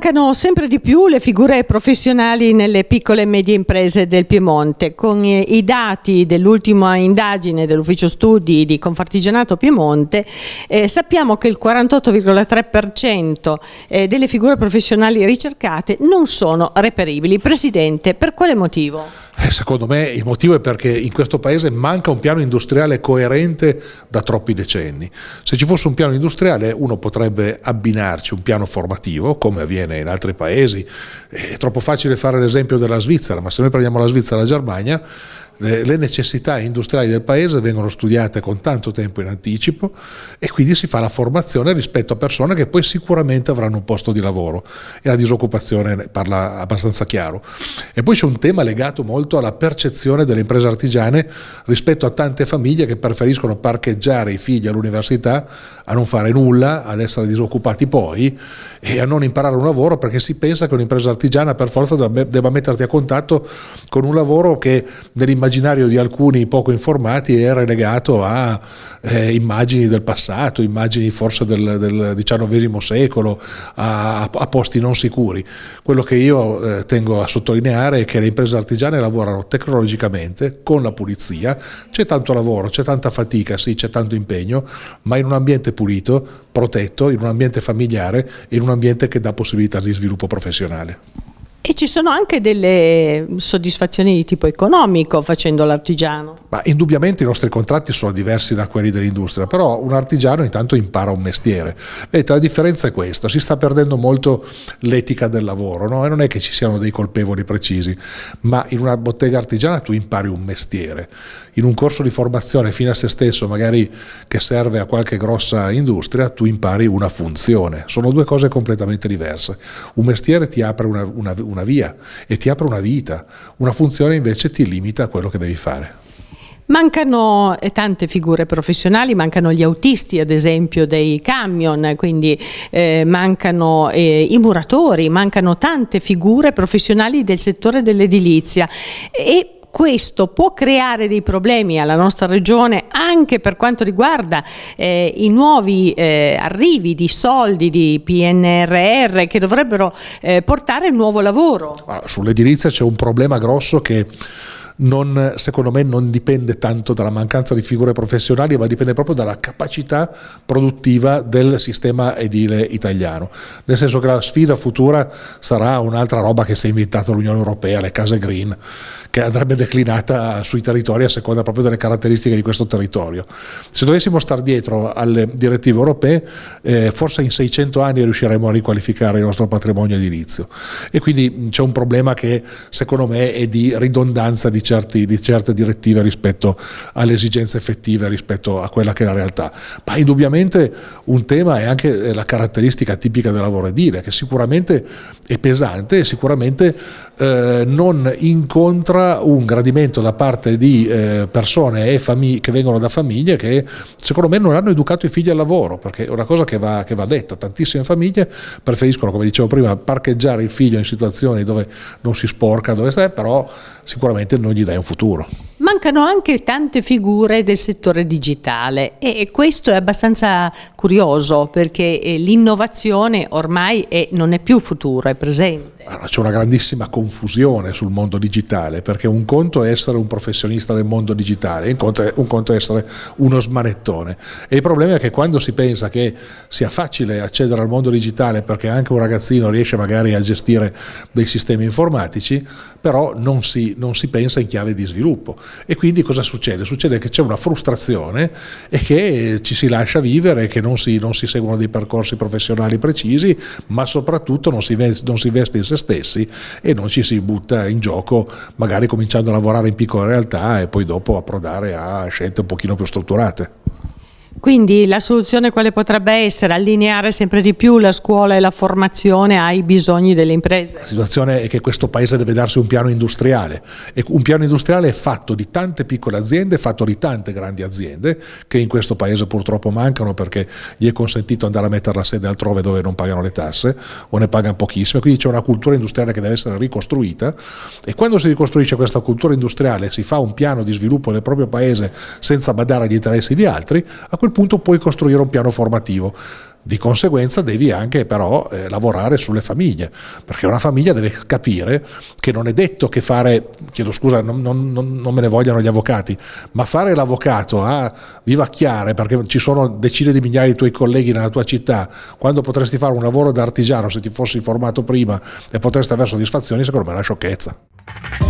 mancano sempre di più le figure professionali nelle piccole e medie imprese del Piemonte. Con i dati dell'ultima indagine dell'ufficio studi di Confartigianato Piemonte eh, sappiamo che il 48,3% eh, delle figure professionali ricercate non sono reperibili. Presidente, per quale motivo? Eh, secondo me il motivo è perché in questo paese manca un piano industriale coerente da troppi decenni. Se ci fosse un piano industriale uno potrebbe abbinarci un piano formativo, come avviene bene in altri paesi. È troppo facile fare l'esempio della Svizzera, ma se noi prendiamo la Svizzera e la Germania, le necessità industriali del paese vengono studiate con tanto tempo in anticipo e quindi si fa la formazione rispetto a persone che poi sicuramente avranno un posto di lavoro e la disoccupazione ne parla abbastanza chiaro. E poi c'è un tema legato molto alla percezione delle imprese artigiane rispetto a tante famiglie che preferiscono parcheggiare i figli all'università a non fare nulla, ad essere disoccupati poi e a non imparare un lavoro perché si pensa che un'impresa artigiana per forza debba metterti a contatto con un lavoro che nell'immaginario l'immaginario di alcuni poco informati era legato a eh, immagini del passato, immagini forse del, del XIX secolo, a, a, posti non sicuri. Quello che io eh, tengo a sottolineare è che le imprese artigiane lavorano tecnologicamente con la pulizia, c'è tanto lavoro, c'è tanta fatica, sì, c'è tanto impegno, ma in un ambiente pulito, protetto, in un ambiente familiare, in un ambiente che dà possibilità di sviluppo professionale. E ci sono anche delle soddisfazioni di tipo economico facendo l'artigiano. Ma indubbiamente i nostri contratti sono diversi da quelli dell'industria, però un artigiano intanto impara un mestiere. Vedete, la differenza è questa, si sta perdendo molto l'etica del lavoro, no? e non è che ci siano dei colpevoli precisi, ma in una bottega artigiana tu impari un mestiere. In un corso di formazione fino a se stesso, magari che serve a qualche grossa industria, tu impari una funzione. Sono due cose completamente diverse. Un mestiere ti apre una, una, una una via e ti apre una vita. Una funzione invece ti limita a quello che devi fare. Mancano eh, tante figure professionali, mancano gli autisti ad esempio dei camion, quindi eh, mancano eh, i muratori, mancano tante figure professionali del settore dell'edilizia e questo può creare dei problemi alla nostra regione anche per quanto riguarda eh, i nuovi eh, arrivi di soldi di PNRR che dovrebbero eh, portare nuovo lavoro. Allora, Sull'edilizia c'è un problema grosso che non, secondo me non dipende tanto dalla mancanza di figure professionali, ma dipende proprio dalla capacità produttiva del sistema edile italiano. Nel senso che la sfida futura sarà un'altra roba che si è invitata l'Unione Europea, le case green, che andrebbe declinata sui territori a seconda proprio delle caratteristiche di questo territorio. Se dovessimo stare dietro alle direttive europee, eh, forse in 600 anni riusciremo a riqualificare il nostro patrimonio edilizio. E quindi mm, c'è un problema che secondo me è di ridondanza di certi, di certe direttive rispetto alle esigenze effettive, rispetto a quella che è la realtà. Ma indubbiamente un tema è anche eh, la caratteristica tipica del lavoro edile, che sicuramente è pesante e sicuramente eh, non incontra un gradimento da parte di eh, persone famig- che vengono da famiglie che secondo me non hanno educato i figli al lavoro, perché è una cosa che va, che va detta, tantissime famiglie preferiscono, come dicevo prima, parcheggiare il figlio in situazioni dove non si sporca, dove sta, però sicuramente non gli gli dai un futuro mancano anche tante figure del settore digitale e questo è abbastanza curioso perché eh, l'innovazione ormai è, non è più futuro, è presente. Allora, c'è una grandissima confusione sul mondo digitale, perché un conto è essere un professionista del mondo digitale, un conto è, un conto è essere uno smanettone. E il problema è che quando si pensa che sia facile accedere al mondo digitale perché anche un ragazzino riesce magari a gestire dei sistemi informatici, però non si, non si pensa in chiave di sviluppo. E quindi cosa succede? Succede che c'è una frustrazione e che ci si lascia vivere, che non si, non si seguono dei percorsi professionali precisi, ma soprattutto non si, non si veste in se stessi e non ci si butta in gioco, magari cominciando a lavorare in piccole realtà e poi dopo approdare a scelte un pochino più strutturate. Quindi la soluzione quale potrebbe essere? Allineare sempre di più la scuola e la formazione ai bisogni delle imprese? La situazione è che questo paese deve darsi un piano industriale e un piano industriale è fatto di tante piccole aziende, fatto di tante grandi aziende che in questo paese purtroppo mancano perché gli è consentito andare a mettere la sede altrove dove non pagano le tasse o ne pagano pochissime, quindi c'è una cultura industriale che deve essere ricostruita e quando si ricostruisce questa cultura industriale si fa un piano di sviluppo nel proprio paese senza badare agli interessi di altri, a quel quel punto puoi costruire un piano formativo. Di conseguenza devi anche però eh, lavorare sulle famiglie, perché una famiglia deve capire che non è detto che fare, chiedo scusa, non, non, non me ne vogliono gli avvocati, ma fare l'avvocato a vivacchiare, perché ci sono decine di migliaia di tuoi colleghi nella tua città, quando potresti fare un lavoro da artigiano se ti fossi formato prima e potresti avere soddisfazioni, secondo me è una sciocchezza.